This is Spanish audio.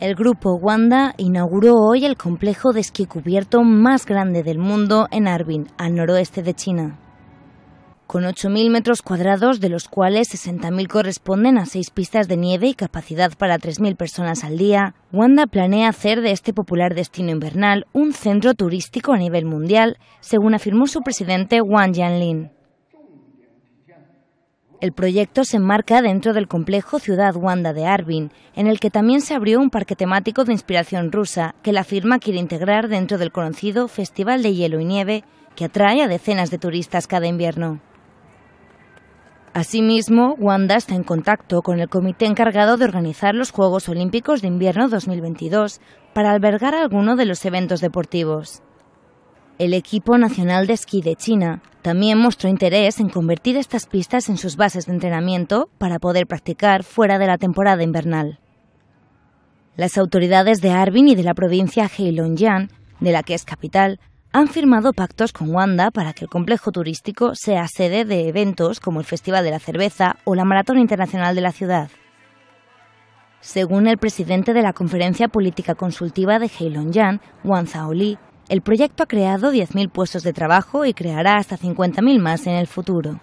El grupo Wanda inauguró hoy el complejo de esquí cubierto más grande del mundo en Arvin, al noroeste de China. Con 8.000 metros cuadrados, de los cuales 60.000 corresponden a seis pistas de nieve y capacidad para 3.000 personas al día, Wanda planea hacer de este popular destino invernal un centro turístico a nivel mundial, según afirmó su presidente Wang Jianlin. El proyecto se enmarca dentro del complejo Ciudad Wanda de Arvin, en el que también se abrió un parque temático de inspiración rusa que la firma quiere integrar dentro del conocido Festival de Hielo y Nieve, que atrae a decenas de turistas cada invierno. Asimismo, Wanda está en contacto con el comité encargado de organizar los Juegos Olímpicos de Invierno 2022 para albergar alguno de los eventos deportivos. El equipo nacional de esquí de China también mostró interés en convertir estas pistas en sus bases de entrenamiento para poder practicar fuera de la temporada invernal. Las autoridades de Harbin y de la provincia Heilongjiang, de la que es capital, han firmado pactos con Wanda para que el complejo turístico sea sede de eventos como el Festival de la Cerveza o la Maratón Internacional de la Ciudad. Según el presidente de la Conferencia Política Consultiva de Heilongjiang, Wang Zhaoli, el proyecto ha creado 10.000 puestos de trabajo y creará hasta 50.000 más en el futuro.